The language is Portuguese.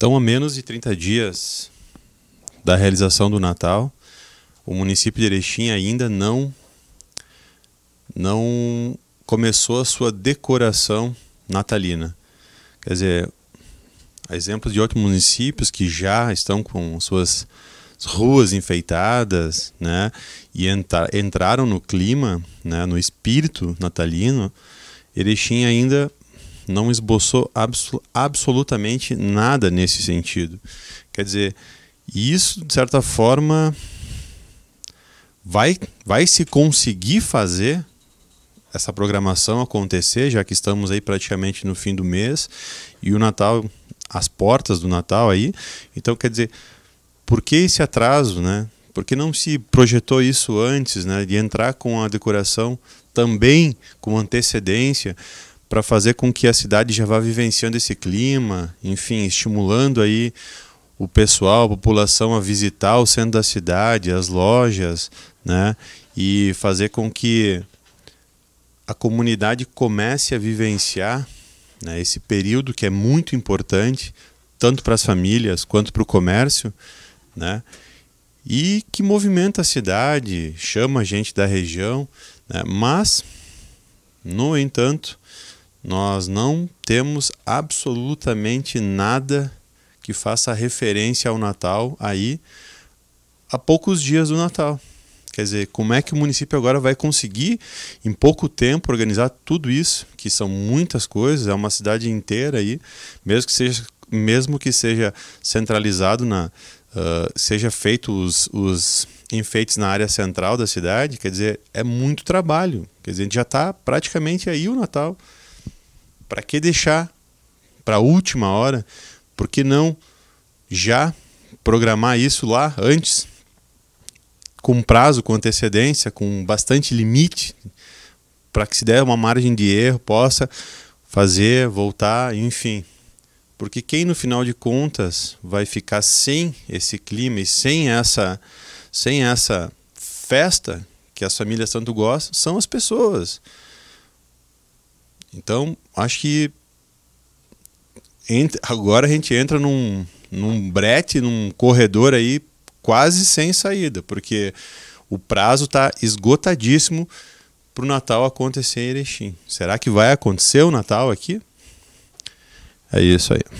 Então, a menos de 30 dias da realização do Natal, o município de Erechim ainda não não começou a sua decoração natalina. Quer dizer, há exemplos de outros municípios que já estão com suas ruas enfeitadas, né, e entra, entraram no clima, né, no espírito natalino. Erechim ainda não esboçou abso absolutamente nada nesse sentido. Quer dizer, isso, de certa forma, vai, vai se conseguir fazer essa programação acontecer, já que estamos aí praticamente no fim do mês e o Natal, as portas do Natal aí. Então, quer dizer, por que esse atraso, né? Por que não se projetou isso antes, né? De entrar com a decoração também com antecedência para fazer com que a cidade já vá vivenciando esse clima, enfim, estimulando aí o pessoal, a população a visitar o centro da cidade, as lojas, né? E fazer com que a comunidade comece a vivenciar né, esse período que é muito importante, tanto para as famílias quanto para o comércio, né? E que movimenta a cidade, chama a gente da região, né? mas, no entanto, nós não temos absolutamente nada que faça referência ao Natal aí a poucos dias do Natal. Quer dizer, como é que o município agora vai conseguir, em pouco tempo, organizar tudo isso, que são muitas coisas, é uma cidade inteira aí, mesmo que seja, mesmo que seja centralizado na. Uh, seja feito os, os enfeites na área central da cidade, quer dizer, é muito trabalho. Quer dizer, a gente já está praticamente aí o Natal. Para que deixar para a última hora? Por que não já programar isso lá antes? Com prazo, com antecedência, com bastante limite, para que se der uma margem de erro, possa fazer, voltar, enfim. Porque quem no final de contas vai ficar sem esse clima e sem essa, sem essa festa que as famílias tanto gostam são as pessoas. Então, acho que agora a gente entra num, num brete, num corredor aí quase sem saída, porque o prazo está esgotadíssimo para o Natal acontecer em Erechim. Será que vai acontecer o Natal aqui? É isso aí.